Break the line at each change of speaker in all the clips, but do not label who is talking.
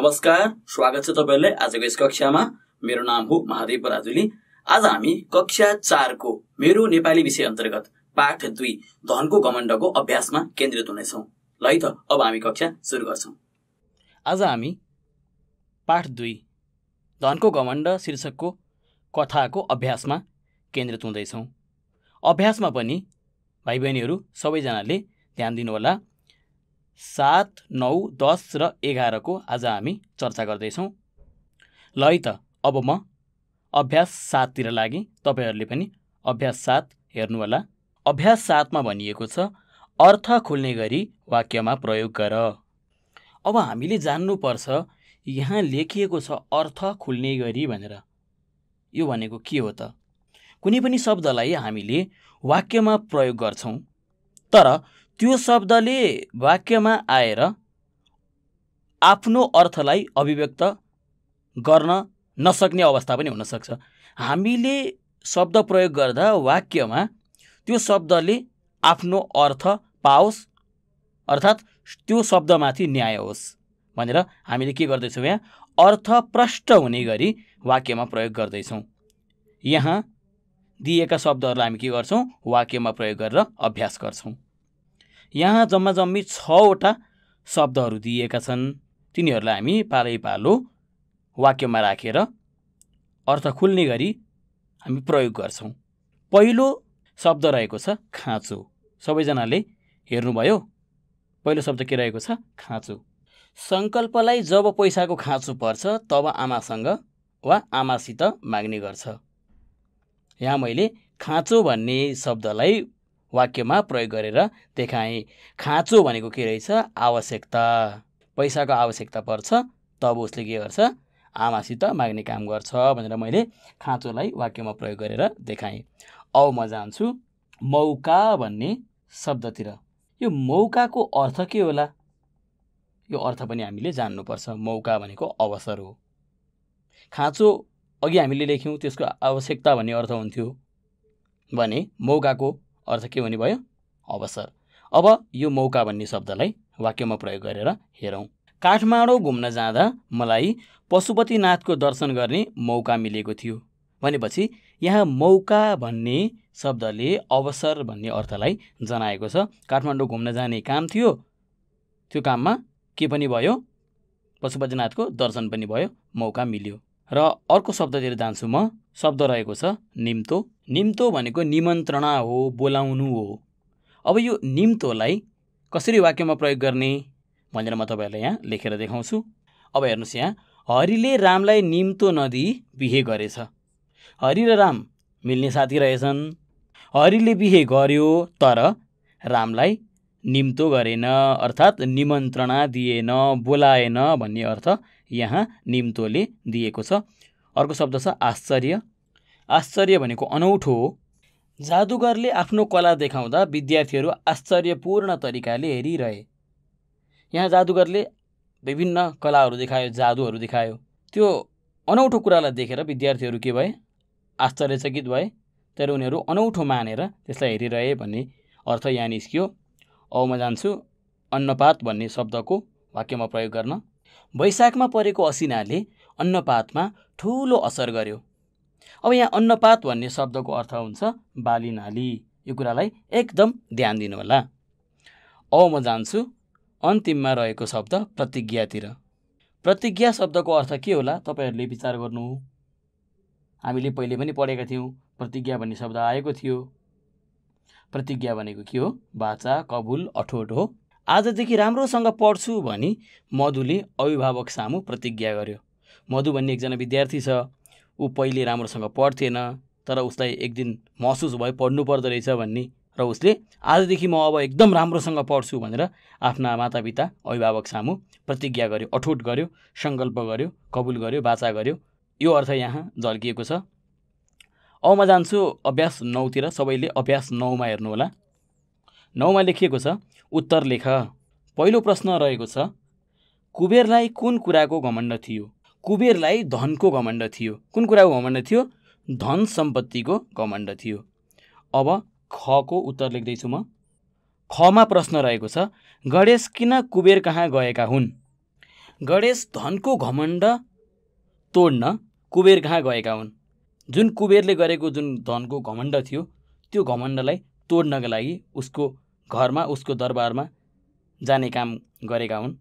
नमस्कार स्वागत छ तपाईँहरूलाई आजको यस कक्षामा मेरो नाम हो महादेव पराजुली आज हामी कक्षा चारको मेरो नेपाली विषय अन्तर्गत पाठ दुई धनको घमण्डको अभ्यासमा केन्द्रित हुनेछौँ ल है त अब हामी कक्षा सुरु गर्छौँ आज हामी पाठ दुई धनको घमण्ड शीर्षकको कथाको अभ्यासमा केन्द्रित हुँदैछौँ अभ्यासमा पनि भाइ बहिनीहरू सबैजनाले ध्यान दिनुहोला सात नौ दस र एघारको आज हामी चर्चा गर्दैछौँ ल है त अब म अभ्यास साततिर लागि तपाईँहरूले पनि अभ्यास सात हेर्नुहोला अभ्यास सातमा भनिएको छ अर्थ खोल्ने गरी वाक्यमा प्रयोग गर अब हामीले जान्नुपर्छ यहाँ लेखिएको छ अर्थ खोल्ने गरी भनेर यो भनेको के हो त कुनै पनि शब्दलाई हामीले वाक्यमा प्रयोग गर्छौँ तर त्यो शब्दले वाक्यमा आएर आफ्नो अर्थलाई अभिव्यक्त गर्न नसक्ने अवस्था पनि हुनसक्छ हामीले शब्द प्रयोग गर्दा वाक्यमा त्यो शब्दले आफ्नो अर्थ पाओस् अर्थात् त्यो शब्दमाथि न्याय होस् भनेर हामीले के गर्दैछौँ यहाँ अर्थ प्रष्ट हुने गरी वाक्यमा प्रयोग गर्दैछौँ यहाँ दिएका शब्दहरूलाई हामी के गर्छौँ वाक्यमा प्रयोग गरेर अभ्यास गर्छौँ यहाँ जम्मा जम्मी छवटा शब्दहरू दिएका छन् तिनीहरूलाई हामी पालै पालो वाक्यमा राखेर अर्थ खुल्ने गरी हामी प्रयोग गर्छौँ पहिलो शब्द रहेको छ खाँचो सबैजनाले हेर्नुभयो पहिलो शब्द के रहेको छ खाँचो सङ्कल्पलाई जब पैसाको खाँचो पर्छ तब आमासँग वा आमासित माग्ने गर्छ यहाँ मैले खाँचो भन्ने शब्दलाई वाक्यमा प्रयोग गरेर देखाएँ खाँचो भनेको के रहेछ आवश्यकता पैसाको आवश्यकता पर्छ तब उसले के गर्छ आमासित माग्ने काम गर्छ भनेर मैले खाँचोलाई वाक्यमा प्रयोग गरेर देखाएँ औ म जान्छु मौका भन्ने शब्दतिर यो मौकाको अर्थ के होला यो अर्थ पनि हामीले जान्नुपर्छ मौका भनेको अवसर हो खाँचो अघि हामीले लेख्यौँ त्यसको आवश्यकता भन्ने अर्थ हुन्थ्यो भने मौकाको अर्थ के हुने भयो अवसर अब यो मौका भन्ने शब्दलाई वाक्यमा प्रयोग गरेर हेरौँ काठमाडौँ घुम्न जाँदा मलाई पशुपतिनाथको दर्शन गर्ने मौका मिलेको थियो भनेपछि यहाँ मौका भन्ने शब्दले अवसर भन्ने अर्थलाई जनाएको छ काठमाडौँ घुम्न जाने काम थियो त्यो काममा के पनि भयो पशुपतिनाथको दर्शन पनि भयो मौका मिल्यो र अर्को शब्दतिर जान्छु म शब्द रहेको छ निम्तो निम्तो भनेको निमन्त्रणा हो बोलाउनु हो अब यो निम्तोलाई कसरी वाक्यमा प्रयोग गर्ने भनेर म तपाईँहरूलाई यहाँ लेखेर देखाउँछु अब हेर्नुहोस् यहाँ हरिले रामलाई निम्तो नदी बिहे गरेछ हरि र राम मिल्ने साथी रहेछन् हरिले बिहे गर्यो तर रामलाई निम्तो गरेन अर्थात् निमन्त्रणा दिएन बोलाएन भन्ने अर्थ यहाँ निम्तोले दिएको छ अर्को शब्द छ आश्चर्य आश्चर्य भनेको अनौठो हो जादुगरले आफ्नो कला देखाउँदा विद्यार्थीहरू आश्चर्यपूर्ण तरिकाले हेरिरहे यहाँ जादुगरले विभिन्न कलाहरू देखायो जादुहरू देखायो त्यो अनौठो कुरालाई देखेर विद्यार्थीहरू के भए आश्चर्यचकित भए तर उनीहरू अनौठो मानेर त्यसलाई हेरिरहे भन्ने अर्थ यहाँ निस्कियो औ म जान्छु अन्नपात भन्ने शब्दको वाक्यमा प्रयोग गर्न वैशाखमा परेको असिनाले अन्नपातमा ठुलो असर गर्यो अब यहाँ अन्नपात भन्ने शब्दको अर्थ हुन्छ बाली नाली यो कुरालाई एकदम ध्यान दिनुहोला अब म जान्छु अन्तिममा रहेको शब्द प्रतिज्ञातिर प्रतिज्ञा शब्दको अर्थ के होला तपाईँहरूले विचार गर्नु हामीले पहिले पनि पढेका थियौँ प्रतिज्ञा भन्ने शब्द आएको थियो प्रतिज्ञा भनेको के हो बाचा कबुल अठोट हो आजदेखि राम्रोसँग पढ्छु भनी मधुले अभिभावक सामु प्रतिज्ञा गर्यो मधु भन्ने एकजना विद्यार्थी छ ऊ पहिले राम्रोसँग पढ्थेन तर उसलाई एक दिन महसुस भयो पढ्नु पर्दो रहेछ भन्ने र उसले आजदेखि म अब एकदम राम्रोसँग पढ्छु भनेर आफ्ना मातापिता अभिभावक सामु प्रतिज्ञा गर्यो अठोट गर्यो सङ्कल्प गर्यो कबुल गर्यो बाचा गर्यो यो अर्थ यहाँ झल्किएको छ अब म जान्छु अभ्यास नौतिर सबैले अभ्यास नौमा हेर्नुहोला नौमा लेखिएको छ उत्तर लेख पहिलो प्रश्न रहेको छ कुबेरलाई कुन कुराको घमण्ड थियो कुबेरलाई धनको घमण्ड थियो कुन कुराको घमण्ड थियो धन सम्पत्तिको घमण्ड थियो अब खको उत्तर लेख्दैछु म खमा प्रश्न रहेको छ गणेश किन कुबेर कहाँ गएका हुन् गणेश धनको घमण्ड तोड्न कुबेर कहाँ गएका हुन् जुन कुबेरले गरेको जुन धनको घमण्ड थियो त्यो घमण्डलाई तोड्नका लागि उसको घरमा उसको दरबारमा जाने काम गरेका हुन्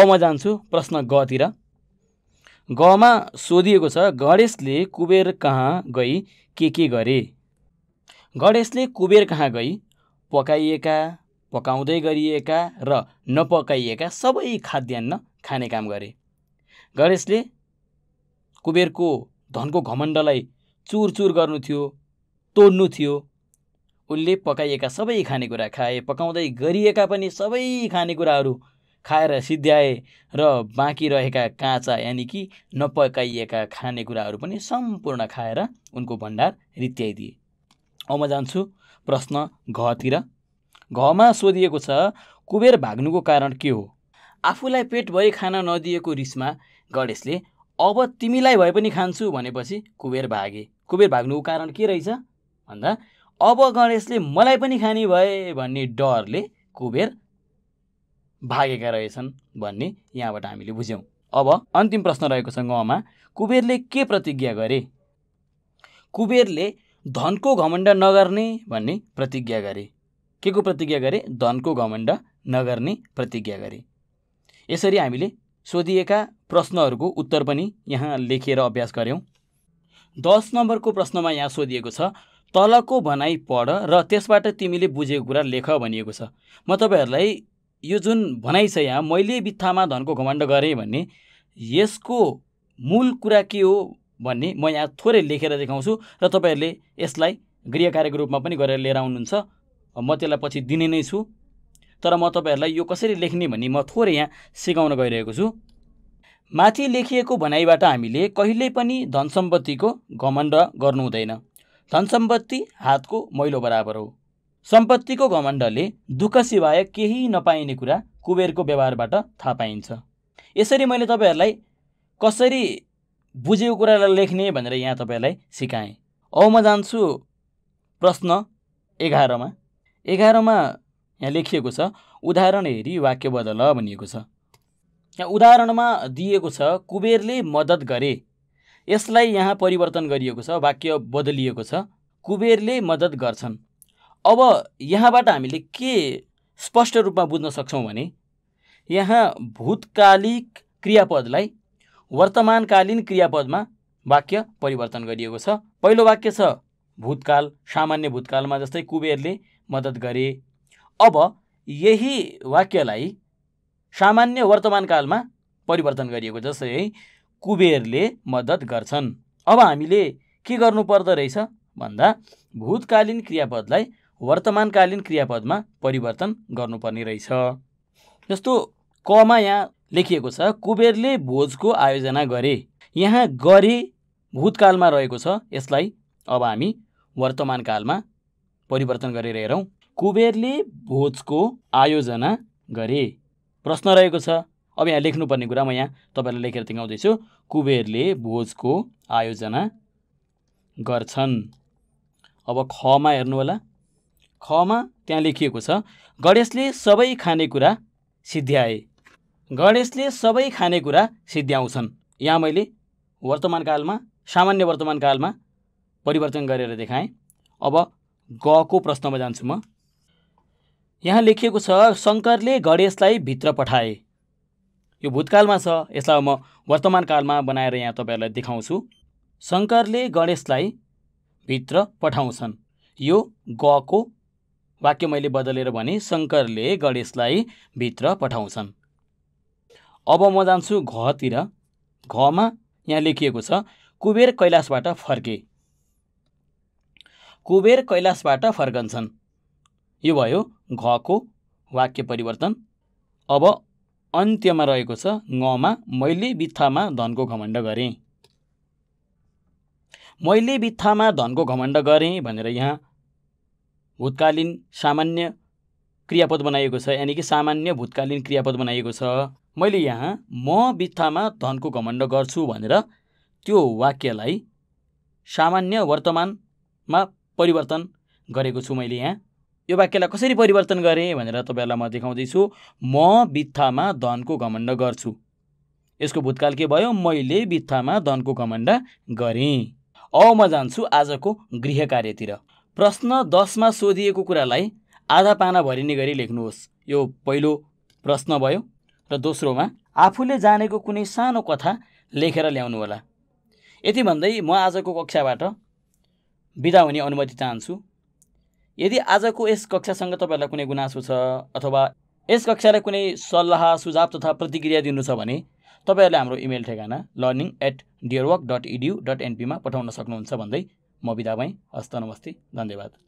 अब म जान्छु प्रश्न गतिर गमा सोधिएको छ गणेशले कुबेर कहाँ गई के के गरे गणेशले कुबेर कहाँ गई पकाइएका पकाउँदै गरिएका र नपकाइएका सबै खाद्यान्न खाने काम गरे गणेशले कुबेरको धनको घमण्डलाई चुरचुर गर्नु थियो तोड्नु थियो उनले पकाइएका सबै खानेकुरा खाए पकाउँदै गरिएका पनि सबै खानेकुराहरू खाएर सिद्ध्याए र बाँकी रहेका काँचा यानि कि नपकाइएका खानेकुराहरू पनि सम्पूर्ण खाएर उनको भण्डार रित्याइदिए अब म जान्छु प्रश्न घतिर घमा सोधिएको छ कुबेर भाग्नुको कारण के हो आफूलाई पेटभरि खान नदिएको रिसमा गणेशले अब तिमीलाई भए पनि खान्छु भनेपछि कुबेर भागे कुबेर भाग्नुको कारण के रहेछ भन्दा अब गणेशले मलाई पनि खाने भए भन्ने डरले कुबेर भागेका रहेछन् भन्ने यहाँबाट हामीले बुझ्यौँ अब अन्तिम प्रश्न रहेको छ गमा कुबेरले के प्रतिज्ञा गरे कुबेरले धनको घमण्ड नगर्ने भन्ने प्रतिज्ञा गरे के को प्रतिज्ञा गरे धनको घमण्ड नगर्ने प्रतिज्ञा गरे यसरी हामीले सोधिएका प्रश्नहरूको उत्तर पनि यहाँ लेखेर अभ्यास गऱ्यौँ दस नम्बरको प्रश्नमा यहाँ सोधिएको छ तलको भनाइ पढ र त्यसबाट तिमीले बुझेको कुरा लेख भनिएको छ म तपाईँहरूलाई यो जुन भनाइ छ यहाँ मैले बित्थामा धनको घमण्ड गरेँ भन्ने यसको मूल कुरा के हो भन्ने म यहाँ थोरै लेखेर देखाउँछु र तपाईँहरूले यसलाई गृह कार्यको रूपमा पनि गरेर लिएर आउनुहुन्छ म त्यसलाई पछि दिने नै छु तर म तपाईँहरूलाई यो कसरी लेख्ने भन्ने म थोरै यहाँ सिकाउन गइरहेको छु माथि लेखिएको भनाइबाट हामीले कहिल्यै पनि धन सम्पत्तिको घमण्ड गर्नु हुँदैन धन सम्पत्ति हातको मैलो बराबर हो सम्पत्तिको घमण्डले दुःख सिवाय केही नपाइने कुरा कुबेरको व्यवहारबाट थाहा पाइन्छ यसरी मैले तपाईँहरूलाई कसरी बुझेको कुरालाई लेख्ने भनेर यहाँ तपाईँहरूलाई सिकाएँ औ म जान्छु प्रश्न एघारमा एघारमा यहाँ लेखिएको छ उदाहरण हेरी वाक्य बदल भनिएको छ यहाँ उदाहरणमा दिएको छ कुबेरले मद्दत गरे यसलाई यहाँ परिवर्तन गरिएको छ वाक्य बदलिएको छ कुबेरले मद्दत गर्छन् अब यहाँबाट हामीले के स्पष्ट रूपमा बुझ्न सक्छौँ भने यहाँ भूतकालिक क्रियापदलाई वर्तमानकालीन क्रियापदमा वाक्य परिवर्तन गरिएको छ पहिलो वाक्य छ भूतकाल सामान्य भूतकालमा जस्तै कुबेरले मद्दत गरे अब यही वाक्यलाई सामान्य वर्तमानकालमा परिवर्तन गरिएको जस्तै कुबेरले मद्दत गर्छन् अब हामीले के गर्नुपर्दो रहेछ भन्दा भूतकालीन क्रियापदलाई वर्तमानकालीन क्रियापदमा परिवर्तन गर्नुपर्ने रहेछ जस्तो कमा यहाँ लेखिएको छ कुबेरले भोजको आयोजना गरे यहाँ गरे भूतकालमा रहेको छ यसलाई अब हामी वर्तमान कालमा परिवर्तन गरेर हेरौँ कुबेरले भोजको आयोजना गरे प्रश्न रहेको छ अब यहाँ लेख्नुपर्ने कुरा म यहाँ तपाईँलाई लेखेर तिङ्गाउँदैछु कुबेरले भोजको आयोजना गर्छन् अब खमा हेर्नु होला खमा त्यहाँ लेखिएको छ गणेशले सबै खानेकुरा सिद्ध्याए गणेशले सबै खानेकुरा सिद्ध्याउँछन् यहाँ मैले वर्तमान कालमा सामान्य वर्तमान कालमा परिवर्तन गरेर देखाएँ अब गको प्रश्नमा जान्छु म यहाँ लेखिएको छ शङ्करले गणेशलाई भित्र पठाए यो भूतकालमा छ यसलाई म वर्तमान कालमा बनाएर यहाँ तपाईँहरूलाई देखाउँछु शङ्करले गणेशलाई भित्र पठाउँछन् यो गको वाक्य मैले बदलेर भने शङ्करले गणेशलाई भित्र पठाउँछन् अब म जान्छु घतिर घमा यहाँ लेखिएको छ कुबेर कैलाशबाट फर्के कुबेर कैलाशबाट फर्कन्छन् यो भयो घको वाक्य परिवर्तन अब अन्त्यमा रहेको छ घमा मैले बित्थामा धनको घमण्ड गरेँ मैले बित्थामा धनको घमण्ड गरेँ भनेर यहाँ भूतकालीन सामान्य क्रियापद बनाइएको छ यानि कि सामान्य भूतकालीन क्रियापद बनाइएको छ मैले यहाँ म बित्थामा धनको घमण्ड गर्छु भनेर त्यो वाक्यलाई सामान्य वर्तमानमा परिवर्तन गरेको छु मैले यहाँ यो वाक्यलाई कसरी परिवर्तन गरेँ भनेर तपाईँहरूलाई म देखाउँदैछु म बित्थामा धनको घमण्ड गर्छु यसको भूतकाल के भयो मैले बित्थामा धनको घमण्ड गरेँ अब म जान्छु आजको गृह कार्यतिर प्रश्न दसमा सोधिएको कुरालाई आधा पाना भरिने गरी लेख्नुहोस् यो पहिलो प्रश्न भयो र दोस्रोमा आफूले जानेको कुनै सानो कथा लेखेर ल्याउनु होला यति भन्दै म आजको कक्षाबाट बिदा हुने अनुमति चाहन्छु यदि आजको यस कक्षासँग तपाईँहरूलाई कुनै गुनासो छ अथवा यस कक्षालाई कुनै सल्लाह सुझाव तथा प्रतिक्रिया दिनु छ भने तपाईँहरूले हाम्रो इमेल ठेगाना learning at work dot edu dot एनपीमा पठाउन सक्नुहुन्छ भन्दै म बिदा भएँ हस्त नमस्ते धन्यवाद